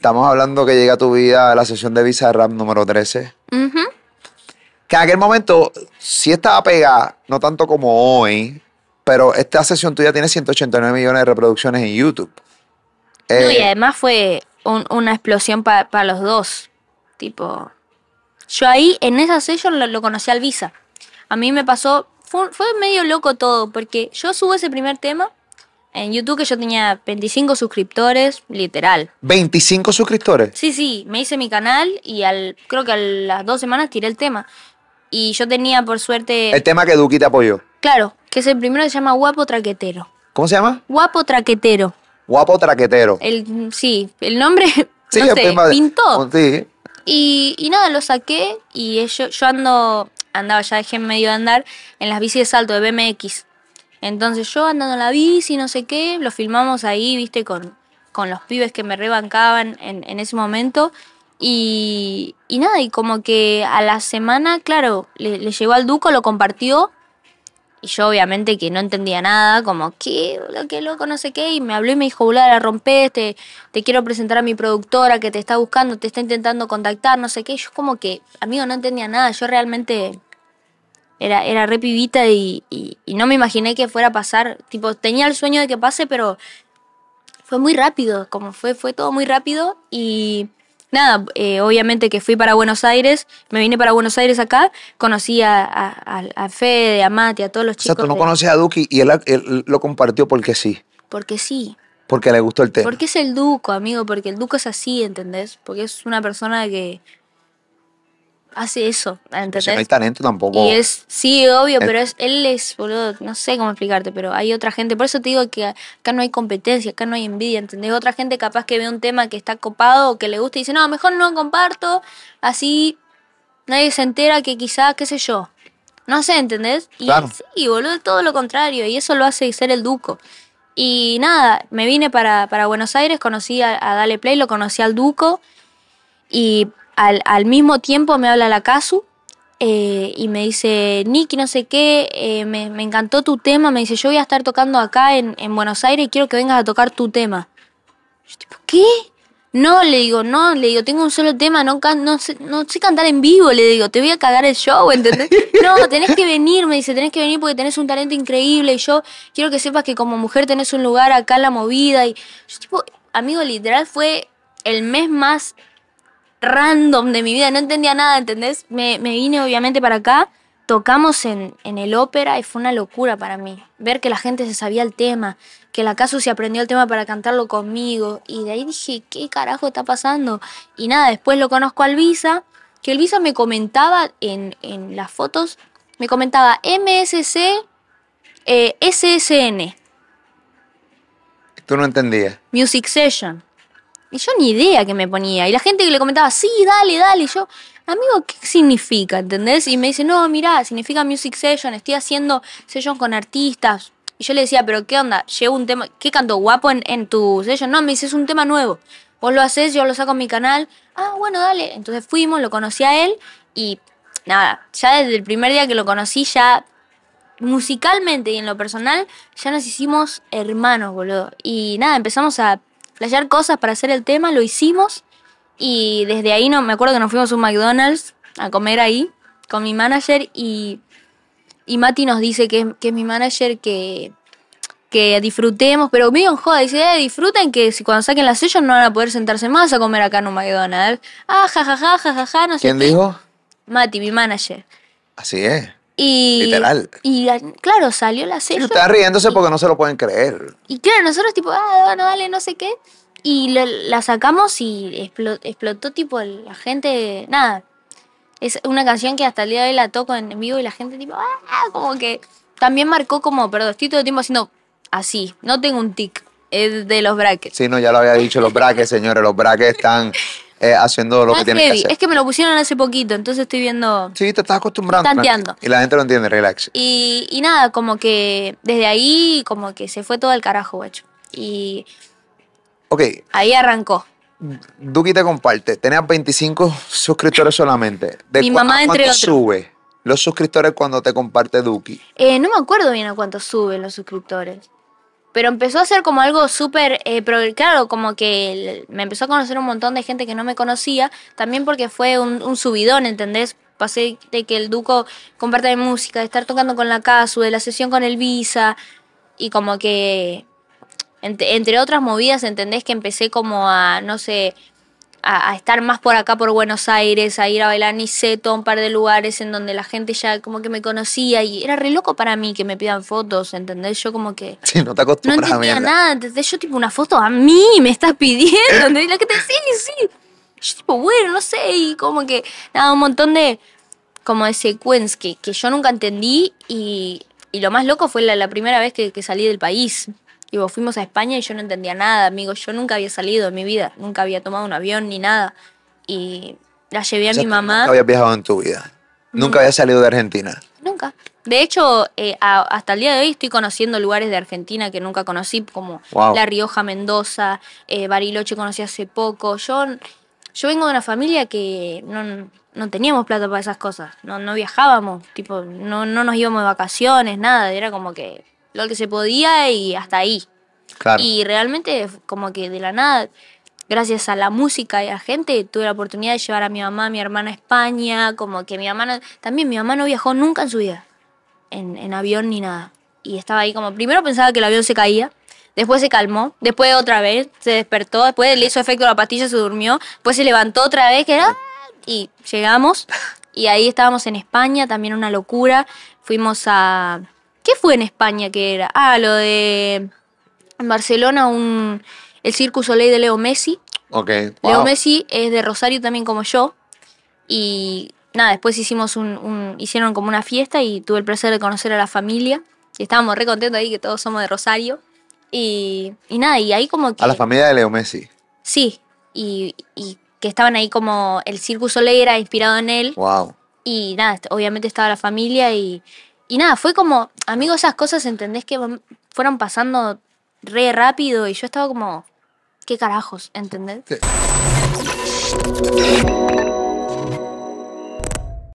Estamos hablando que llega a tu vida la sesión de Visa Rap número 13. Que en aquel momento sí estaba pegada, no tanto como hoy, pero esta sesión tuya tiene 189 millones de reproducciones en YouTube. y eh, además fue una explosión para los dos. Tipo, yo ahí en esa sesión lo, conocí al Visa. A mí me pasó, fue medio loco todo, porque yo subo ese primer tema en YouTube que yo tenía 25 suscriptores, literal. ¿25 suscriptores? Sí, sí, me hice mi canal y al creo que a las dos semanas tiré el tema. Y yo tenía, por suerte... El tema que Duki te apoyó. Claro, que es el primero que se llama Guapo Traquetero. ¿Cómo se llama? Guapo Traquetero. Guapo Traquetero. El, sí, el nombre, sí, pintó. Oh, y, nada, lo saqué y yo, yo ando, andaba, ya dejé en medio de andar, en las bicis de salto de BMX. Entonces yo andando en la bici, no sé qué, lo filmamos ahí, viste, con, con los pibes que me rebancaban en, en ese momento. Y, y, nada, y como que a la semana, claro, le, le, llegó al Duco, lo compartió. Y yo obviamente que no entendía nada, como, ¿qué? Lo que loco, no sé qué. Y me habló y me dijo, "Hola, la rompés, te, te quiero presentar a mi productora que te está buscando, te está intentando contactar, no sé qué. Yo como que, amigo, no entendía nada. Yo realmente era, era re pibita y, no me imaginé que fuera a pasar. Tipo, tenía el sueño de que pase, pero fue muy rápido, como fue, fue todo muy rápido y nada, eh, obviamente que fui para Buenos Aires, me vine para Buenos Aires acá, conocí a, a, a Fede, a Mati, a todos los chicos. O sea, tú no a Duki y él, lo compartió porque sí. Porque sí. Porque le gustó el tema. Porque es el Duco, amigo, porque el Duco es así, ¿entendés? Porque es una persona que hace eso, ¿entendés? no hay talento tampoco. Y es, sí, obvio, pero es, él es, boludo, no sé cómo explicarte, pero hay otra gente. Por eso te digo que acá no hay competencia, acá no hay envidia, ¿entendés? Otra gente capaz que ve un tema que está copado o que le gusta y dice, no, mejor no comparto, así nadie se entera que quizás, qué sé yo. No sé, ¿entendés? Y claro. sí, boludo, es todo lo contrario, y eso lo hace ser el duco. Y nada, me vine para, Buenos Aires, conocí a Dale Play, lo conocí al duco. Y al, mismo tiempo me habla la Casu eh, y me dice, Nicky, no sé qué, eh, me, encantó tu tema. Me dice, yo voy a estar tocando acá en, Buenos Aires y quiero que vengas a tocar tu tema. Yo tipo, ¿qué? No, le digo, no, le digo, tengo un solo tema, no, no, sé, no sé cantar en vivo, le digo, te voy a cagar el show, ¿entendés? No, tenés que venir, me dice, tenés que venir porque tenés un talento increíble y yo quiero que sepas que como mujer tenés un lugar acá en la movida. Y yo tipo, amigo, literal fue el mes más random de mi vida, no entendía nada, ¿entendés? Me, vine obviamente para acá, tocamos en, el ópera y fue una locura para mí. Ver que la gente se sabía el tema, que la Casu se aprendió el tema para cantarlo conmigo. Y de ahí dije, ¿qué carajo está pasando? Y nada, después lo conozco a Elvisa que Elvisa me comentaba en, las fotos, me comentaba MSC eh, SSN. Tú no entendías. Music Session. Y yo ni idea que me ponía. Y la gente que le comentaba, sí, dale, dale. Y yo, amigo, ¿qué significa? ¿Entendés? Y me dice, no, mirá, significa Music Session, estoy haciendo session con artistas. Y yo le decía, pero ¿qué onda? Llevo un tema, ¿qué canto guapo en, en tu session? No, me dice, es un tema nuevo. Vos lo haces, yo lo saco en mi canal. Ah, bueno, dale. Entonces fuimos, lo conocí a él y nada, ya desde el primer día que lo conocí, ya musicalmente y en lo personal, ya nos hicimos hermanos, boludo. Y nada, empezamos a flashear cosas para hacer el tema, lo hicimos y desde ahí no, me acuerdo que nos fuimos a un McDonald's a comer ahí con mi manager y, y Mati nos dice que, es mi manager que, que disfrutemos, pero medio en joda, dice, eh, disfruten que si cuando saquen las sellos no van a poder sentarse más a comer acá en un McDonald's. Ah, ja, ja, ja, ja, ja, no sé. ¿Quién dijo? Mati, mi manager. Así es. Y, Literal. Y claro, salió la serie. Y están riéndose porque no se lo pueden creer. Y claro, nosotros tipo, ah, bueno, dale, no sé qué. Y la, sacamos y explotó, tipo la gente, nada. Es una canción que hasta el día de hoy la toco en vivo y la gente tipo, ah, como que también marcó como, perdón, estoy todo el tiempo haciendo así, no tengo un tic, es de los brackets. Sí, no, ya lo había dicho, los brackets, señores, los brackets están Eh, haciendo lo que ah, tiene que hacer. Es que me lo pusieron hace poquito, entonces estoy viendo. Sí, te estás acostumbrando. Tanteando. Y la gente lo entiende, relax. Y, nada, como que desde ahí, como que se fue todo el carajo, guacho. Y. Ok. Ahí arrancó. Duki te comparte, tenías 25 suscriptores solamente. Mi mamá, entre otros. sube los suscriptores cuando te comparte Duki? Eh, no me acuerdo bien a cuánto suben los suscriptores pero empezó a ser como algo súper, eh, claro, como que me empezó a conocer un montón de gente que no me conocía, también porque fue un, subidón, ¿entendés? Pasé de que el Duco comparta de música, de estar tocando con la Casu, de la sesión con el Visa, y como que, entre otras movidas, ¿entendés? Que empecé como a, no sé, a, estar más por acá, por Buenos Aires, a ir a bailar Niceto, un par de lugares en donde la gente ya como que me conocía y era re loco para mí que me pidan fotos, ¿entendés? Yo como que... Sí, no te acostumbras No entendía nada, ¿entendés? Yo tipo una foto a mí me estás pidiendo, ¿entendés? La que te sí, sí. Yo tipo, bueno, no sé, y como que, nada, un montón de, como de secuencias que, que yo nunca entendí y, lo más loco fue la, primera vez que, que salí del país vos fuimos a España y yo no entendía nada, amigo. Yo nunca había salido en mi vida, nunca había tomado un avión ni nada. Y la llevé a mi mamá. Nunca había viajado en tu vida. Nunca, había salido de Argentina. Nunca. De hecho, eh, hasta el día de hoy estoy conociendo lugares de Argentina que nunca conocí, como La Rioja, Mendoza, eh, Bariloche conocí hace poco. Yo, yo vengo de una familia que no, teníamos plata para esas cosas. No, viajábamos, tipo, no, no nos íbamos de vacaciones, nada. Era como que lo que se podía y hasta ahí. Y realmente como que de la nada, gracias a la música y a gente, tuve la oportunidad de llevar a mi mamá, a mi hermana a España, como que mi mamá también mi mamá no viajó nunca en su vida, en, avión ni nada. Y estaba ahí como, primero pensaba que el avión se caía, después se calmó, después otra vez se despertó, después le hizo efecto la pastilla, se durmió, después se levantó otra vez, que era, y llegamos, y ahí estábamos en España, también una locura, fuimos a ¿Qué fue en España que era? Ah, lo de Barcelona un el Circus Soleil de Leo Messi. Ok. Leo Messi es de Rosario también como yo y nada, después hicimos un, hicieron como una fiesta y tuve el placer de conocer a la familia. Y estábamos re contentos ahí que todos somos de Rosario. Y, y nada, y ahí como que... A la familia de Leo Messi. Sí, y, que estaban ahí como el Circus Soleil era inspirado en él. Wow. Y nada, obviamente estaba la familia y y nada, fue como, amigo, esas cosas, ¿entendés? Que fueron pasando re rápido y yo estaba como, ¿qué carajos? ¿Entendés?